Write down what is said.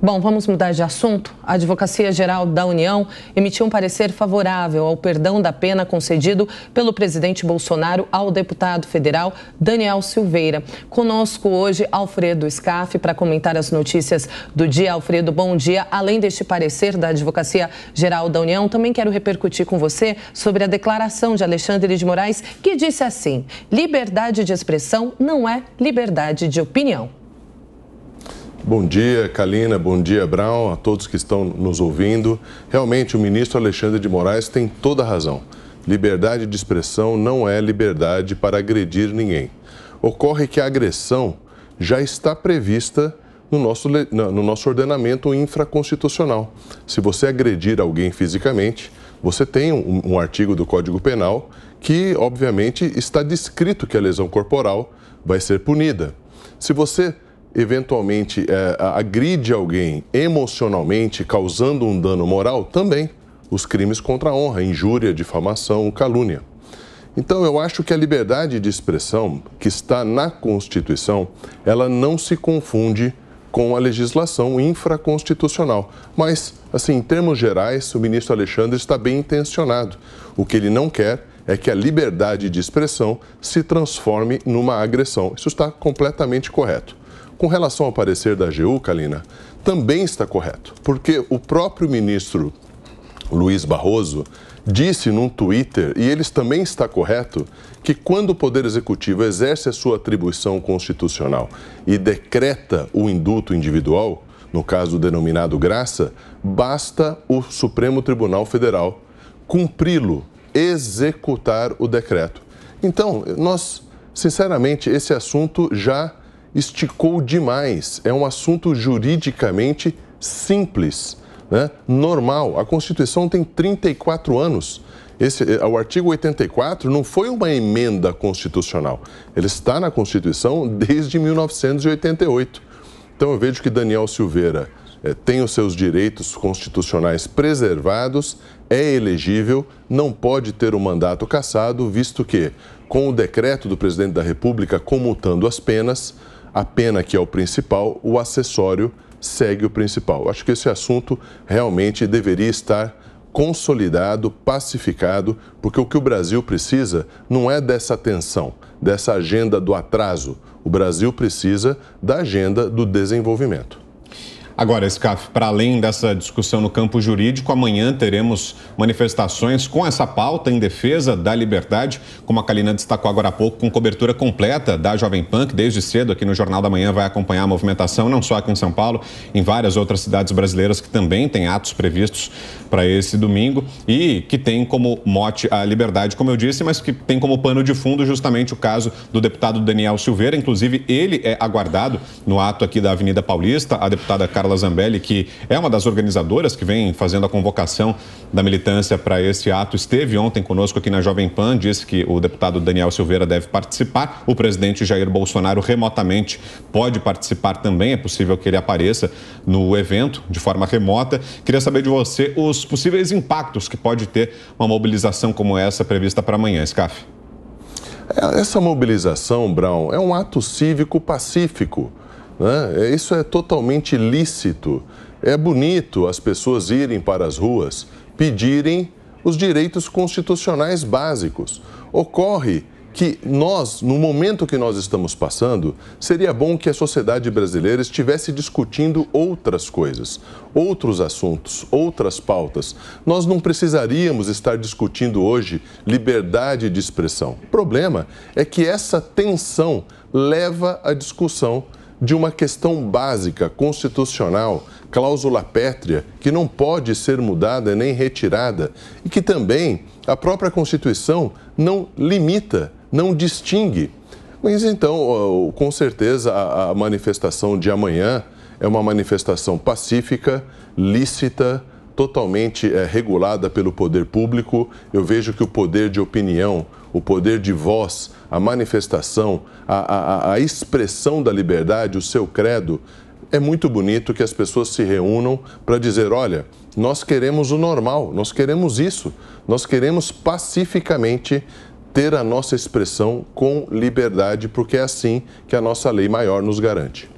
Bom, vamos mudar de assunto. A Advocacia Geral da União emitiu um parecer favorável ao perdão da pena concedido pelo presidente Bolsonaro ao deputado federal Daniel Silveira. Conosco hoje Alfredo Scaff para comentar as notícias do dia. Alfredo, bom dia. Além deste parecer da Advocacia Geral da União, também quero repercutir com você sobre a declaração de Alexandre de Moraes que disse assim: liberdade de expressão não é liberdade de opinião. Bom dia, Kalina, bom dia, Brown, a todos que estão nos ouvindo. Realmente, o ministro Alexandre de Moraes tem toda a razão. Liberdade de expressão não é liberdade para agredir ninguém. Ocorre que a agressão já está prevista no nosso, no nosso ordenamento infraconstitucional. Se você agredir alguém fisicamente, você tem um, um artigo do Código Penal que, obviamente, está descrito que a lesão corporal vai ser punida. Se você eventualmente é, agride alguém emocionalmente, causando um dano moral, também os crimes contra a honra, injúria, difamação, calúnia. Então eu acho que a liberdade de expressão que está na Constituição, ela não se confunde com a legislação infraconstitucional. Mas, assim, em termos gerais, o ministro Alexandre está bem intencionado. O que ele não quer é que a liberdade de expressão se transforme numa agressão. Isso está completamente correto. Com relação ao parecer da AGU, Kalina, também está correto, porque o próprio ministro Luiz Barroso disse num Twitter, e ele também está correto, que quando o Poder Executivo exerce a sua atribuição constitucional e decreta o indulto individual, no caso denominado graça, basta o Supremo Tribunal Federal cumpri-lo, executar o decreto. Então, nós, sinceramente, esse assunto já esticou demais. É um assunto juridicamente simples, né? normal. A Constituição tem 34 anos. Esse, eh, o artigo 84 não foi uma emenda constitucional. Ele está na Constituição desde 1988. Então eu vejo que Daniel Silveira é, tem os seus direitos constitucionais preservados, é elegível, não pode ter o mandato cassado, visto que, com o decreto do presidente da República comutando as penas, a pena que é o principal, o acessório segue o principal. Acho que esse assunto realmente deveria estar consolidado, pacificado, porque o que o Brasil precisa não é dessa tensão, dessa agenda do atraso. O Brasil precisa da agenda do desenvolvimento. Agora, SCAF, para além dessa discussão no campo jurídico, amanhã teremos manifestações com essa pauta em defesa da liberdade, como a Kalina destacou agora há pouco, com cobertura completa da Jovem Pan, que desde cedo aqui no Jornal da Manhã vai acompanhar a movimentação, não só aqui em São Paulo, em várias outras cidades brasileiras que também têm atos previstos para esse domingo e que tem como mote a liberdade, como eu disse, mas que tem como pano de fundo justamente o caso do deputado Daniel Silveira. Inclusive, ele é aguardado no ato aqui da Avenida Paulista. A deputada Carla Carla Zambelli, que é uma das organizadoras que vem fazendo a convocação da militância para esse ato, esteve ontem conosco aqui na Jovem Pan, disse que o deputado Daniel Silveira deve participar, o presidente Jair Bolsonaro remotamente pode participar também, é possível que ele apareça no evento de forma remota. Queria saber de você os possíveis impactos que pode ter uma mobilização como essa prevista para amanhã, Scaf. É, essa mobilização, Brown, é um ato cívico pacífico. Né? Isso é totalmente lícito. É bonito as pessoas irem para as ruas pedirem os direitos constitucionais básicos. Ocorre que nós, no momento que nós estamos passando, seria bom que a sociedade brasileira estivesse discutindo outras coisas, outros assuntos, outras pautas. Nós não precisaríamos estar discutindo hoje liberdade de expressão. O problema é que essa tensão leva à discussão de uma questão básica constitucional, cláusula pétrea, que não pode ser mudada nem retirada e que também a própria Constituição não limita, não distingue. Mas então, com certeza, a manifestação de amanhã é uma manifestação pacífica, lícita, totalmente é, regulada pelo poder público, eu vejo que o poder de opinião, o poder de voz, a manifestação, a, a, a expressão da liberdade, o seu credo, é muito bonito que as pessoas se reúnam para dizer: olha, nós queremos o normal, nós queremos isso, nós queremos pacificamente ter a nossa expressão com liberdade, porque é assim que a nossa lei maior nos garante.